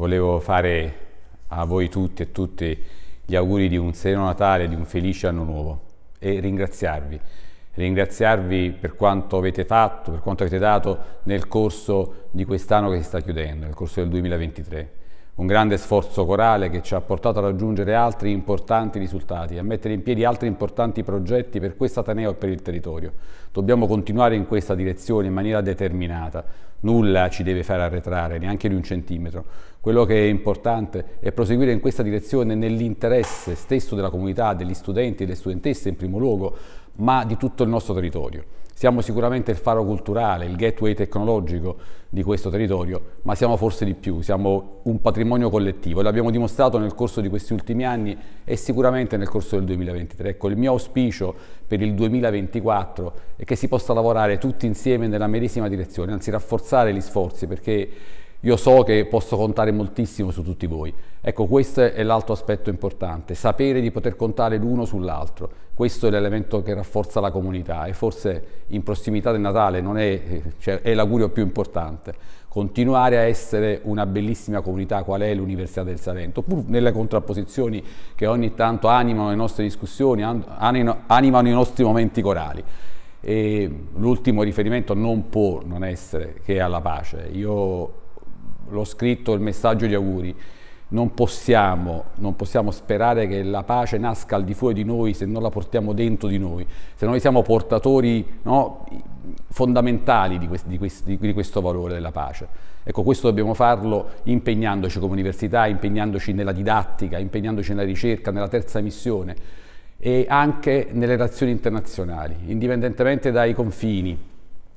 volevo fare a voi tutti e tutti gli auguri di un sereno Natale, di un felice anno nuovo e ringraziarvi. Ringraziarvi per quanto avete fatto, per quanto avete dato nel corso di quest'anno che si sta chiudendo, nel corso del 2023 un grande sforzo corale che ci ha portato a raggiungere altri importanti risultati, a mettere in piedi altri importanti progetti per questa Taneo e per il territorio. Dobbiamo continuare in questa direzione in maniera determinata. Nulla ci deve far arretrare, neanche di un centimetro. Quello che è importante è proseguire in questa direzione nell'interesse stesso della comunità, degli studenti e delle studentesse in primo luogo, ma di tutto il nostro territorio. Siamo sicuramente il faro culturale, il gateway tecnologico di questo territorio, ma siamo forse di più, siamo un patrimonio collettivo e l'abbiamo dimostrato nel corso di questi ultimi anni e sicuramente nel corso del 2023. Ecco, il mio auspicio per il 2024 è che si possa lavorare tutti insieme nella medesima direzione, anzi rafforzare gli sforzi perché io so che posso contare moltissimo su tutti voi. Ecco, questo è l'altro aspetto importante, sapere di poter contare l'uno sull'altro. Questo è l'elemento che rafforza la comunità e forse in prossimità del Natale è, cioè, è l'augurio più importante. Continuare a essere una bellissima comunità qual è l'Università del Salento, pur nelle contrapposizioni che ogni tanto animano le nostre discussioni, animano i nostri momenti corali. E l'ultimo riferimento non può non essere che alla pace. Io l'ho scritto il messaggio di auguri, non possiamo, non possiamo, sperare che la pace nasca al di fuori di noi se non la portiamo dentro di noi, se noi siamo portatori no, fondamentali di, questi, di, questi, di, questo valore della pace. Ecco, questo dobbiamo farlo impegnandoci come università, impegnandoci nella didattica, impegnandoci nella ricerca, nella terza missione e anche nelle relazioni internazionali, indipendentemente dai confini,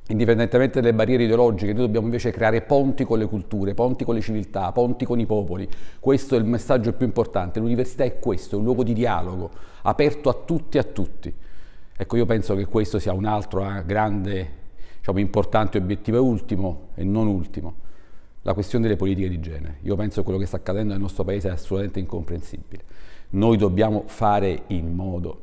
indipendentemente dalle barriere ideologiche, noi dobbiamo invece creare ponti con le culture, ponti con le civiltà, ponti con i popoli. Questo è il messaggio più importante. L'università è questo, è un luogo di dialogo, aperto a tutti e a tutti. Ecco, io penso che questo sia un altro eh, grande, diciamo, importante obiettivo e ultimo, e non ultimo, la questione delle politiche di genere. Io penso che quello che sta accadendo nel nostro paese è assolutamente incomprensibile. Noi dobbiamo fare in modo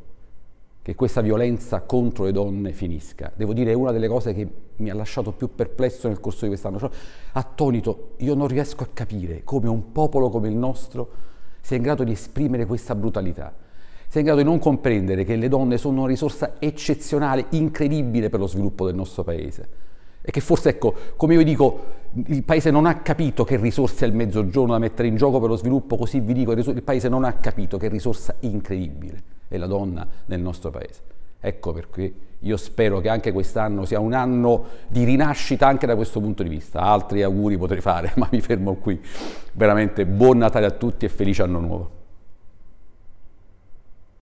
che questa violenza contro le donne finisca. Devo dire, è una delle cose che mi ha lasciato più perplesso nel corso di quest'anno. Cioè, attonito, io non riesco a capire come un popolo come il nostro sia in grado di esprimere questa brutalità, sia in grado di non comprendere che le donne sono una risorsa eccezionale, incredibile per lo sviluppo del nostro paese. E che forse, ecco, come io dico, il paese non ha capito che risorse è il mezzogiorno da mettere in gioco per lo sviluppo, così vi dico, il paese non ha capito che risorsa incredibile e la donna nel nostro paese. Ecco perché io spero che anche quest'anno sia un anno di rinascita anche da questo punto di vista. Altri auguri potrei fare, ma mi fermo qui. Veramente buon Natale a tutti e felice anno nuovo.